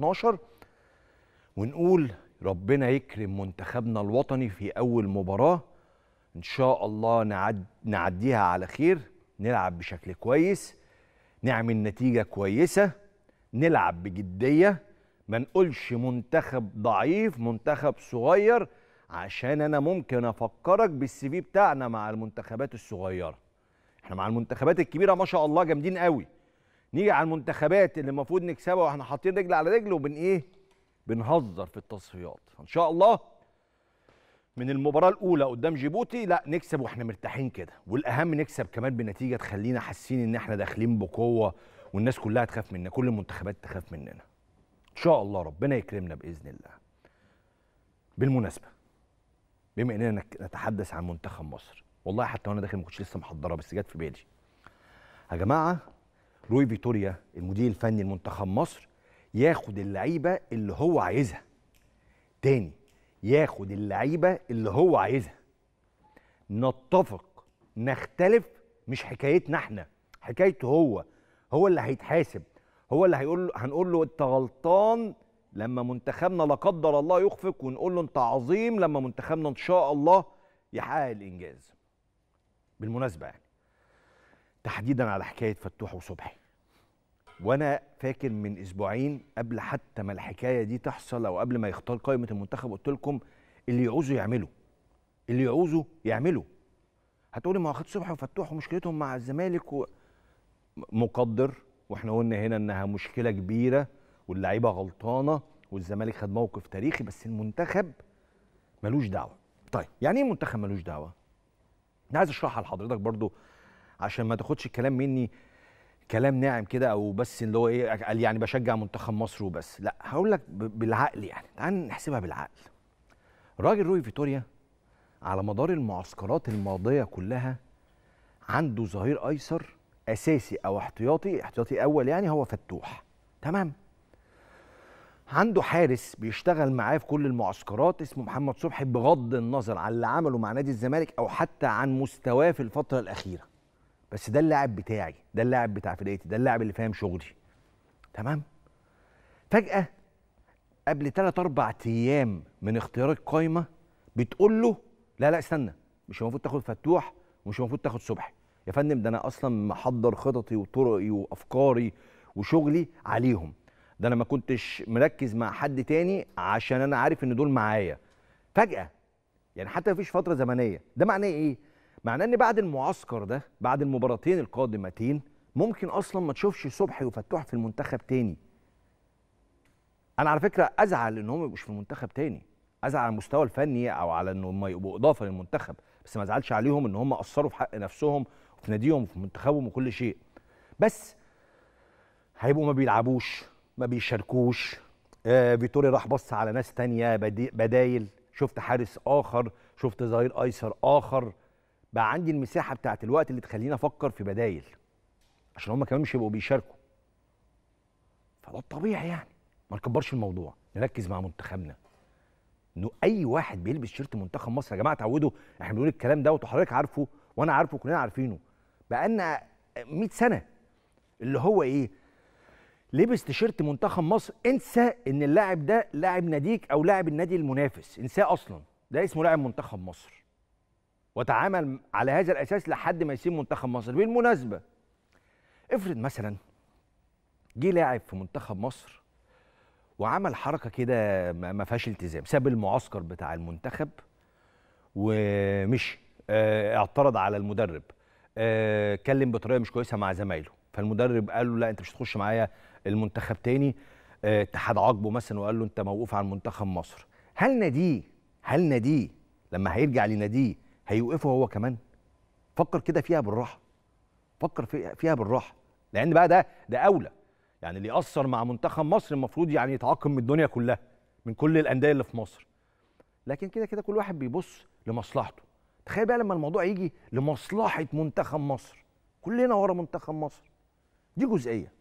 12 ونقول ربنا يكرم منتخبنا الوطني في أول مباراة إن شاء الله نعد نعديها على خير نلعب بشكل كويس نعمل نتيجة كويسة نلعب بجدية ما نقولش منتخب ضعيف منتخب صغير عشان أنا ممكن أفكرك بالسي في بتاعنا مع المنتخبات الصغيرة احنا مع المنتخبات الكبيرة ما شاء الله جامدين قوي نيجي على المنتخبات اللي المفروض نكسبها واحنا حاطين رجل على رجل وبن ايه بنهزر في التصفيات ان شاء الله من المباراه الاولى قدام جيبوتي لا نكسب واحنا مرتاحين كده والاهم نكسب كمان بنتيجه تخلينا حاسين ان احنا داخلين بقوه والناس كلها تخاف منا كل المنتخبات تخاف مننا ان شاء الله ربنا يكرمنا باذن الله بالمناسبه بما اننا نتحدث عن منتخب مصر والله حتى وانا داخل ما كنتش لسه محضره بس جت في بالي يا جماعه روي فيتوريا المدير الفني لمنتخب مصر ياخد اللعيبه اللي هو عايزها تاني ياخد اللعيبه اللي هو عايزها نتفق نختلف مش حكايتنا احنا حكايته هو هو اللي هيتحاسب هو اللي هيقول هنقول له انت غلطان لما منتخبنا لا قدر الله يخفق ونقول له انت عظيم لما منتخبنا ان شاء الله يحقق الانجاز بالمناسبه يعني تحديدا على حكايه فتوح وصبحي وانا فاكر من اسبوعين قبل حتى ما الحكايه دي تحصل او قبل ما يختار قائمه المنتخب قلت لكم اللي يعوزوا يعملوا اللي يعوزوا يعملوا هتقولي ما هو خد صبحي وفتوح ومشكلتهم مع الزمالك و... مقدر واحنا قلنا هنا انها مشكله كبيره واللعيبه غلطانه والزمالك خد موقف تاريخي بس المنتخب ملوش دعوه طيب يعني ايه منتخب ملوش دعوه انا عايز اشرحها لحضرتك برضو عشان ما تاخدش الكلام مني كلام ناعم كده او بس اللي هو ايه قال يعني بشجع منتخب مصر وبس لا هقول لك بالعقل يعني تعال نحسبها بالعقل راجل روي فيتوريا على مدار المعسكرات الماضيه كلها عنده ظهير ايسر اساسي او احتياطي احتياطي اول يعني هو فتوح تمام عنده حارس بيشتغل معاه في كل المعسكرات اسمه محمد صبحي بغض النظر عن اللي عمله مع نادي الزمالك او حتى عن مستواه في الفتره الاخيره بس ده اللاعب بتاعي ده اللاعب بتاع فرقتي ده اللاعب اللي فاهم شغلي تمام فجاه قبل 3 4 ايام من اختيار القايمه بتقول له لا لا استنى مش المفروض تاخد فتوح ومش المفروض تاخد صبحي يا فندم ده انا اصلا محضر خططي وطرقي وافكاري وشغلي عليهم ده انا ما كنتش مركز مع حد تاني عشان انا عارف ان دول معايا فجاه يعني حتى مفيش فتره زمنيه ده معناه ايه معناه ان بعد المعسكر ده بعد المباراتين القادمتين ممكن اصلا ما تشوفش صبحي وفتوح في المنتخب تاني انا على فكره ازعل ان هم يبقوش في المنتخب تاني ازعل على المستوى الفني او على ان هم يبقوا اضافه للمنتخب بس ما ازعلش عليهم ان هم قصروا في حق نفسهم وفي ناديهم وفي منتخبهم وكل شيء بس هيبقوا ما بيلعبوش ما بيشاركوش آه فيتوري راح بص على ناس تانية بدايل شفت حارس اخر شفت ظهير ايسر اخر بقى عندي المساحه بتاعت الوقت اللي تخليني افكر في بدايل عشان هم كمان مش هيبقوا بيشاركوا فده الطبيعي يعني ما نكبرش الموضوع نركز مع منتخبنا انه اي واحد بيلبس شيرت منتخب مصر يا جماعه تعودوا احنا بنقول الكلام دوت وحضرتك عارفه وانا عارفه كلنا عارفينه بقالنا 100 سنه اللي هو ايه لبس تيشيرت منتخب مصر انسى ان اللاعب ده لاعب ناديك او لاعب النادي المنافس انساه اصلا ده اسمه لاعب منتخب مصر وتعامل على هذا الاساس لحد ما يسيب منتخب مصر بالمناسبه افرض مثلا جه لاعب في منتخب مصر وعمل حركه كده ما فيهاش التزام ساب المعسكر بتاع المنتخب ومشي آه، اعترض على المدرب آه، اتكلم بطريقه مش كويسه مع زمايله فالمدرب قال له لا انت مش هتخش معايا المنتخب تاني آه، اتحاد عاقبه مثلا وقال له انت موقوف عن منتخب مصر هل ناديه هل ناديه لما هيرجع لناديه هيوقفه هو كمان فكر كده فيها بالراحه فكر فيها بالراحه لان بقى ده ده اولى يعني اللي ياثر مع منتخب مصر المفروض يعني يتعاقب من الدنيا كلها من كل الانديه اللي في مصر لكن كده كده كل واحد بيبص لمصلحته تخيل بقى لما الموضوع يجي لمصلحه منتخب مصر كلنا ورا منتخب مصر دي جزئيه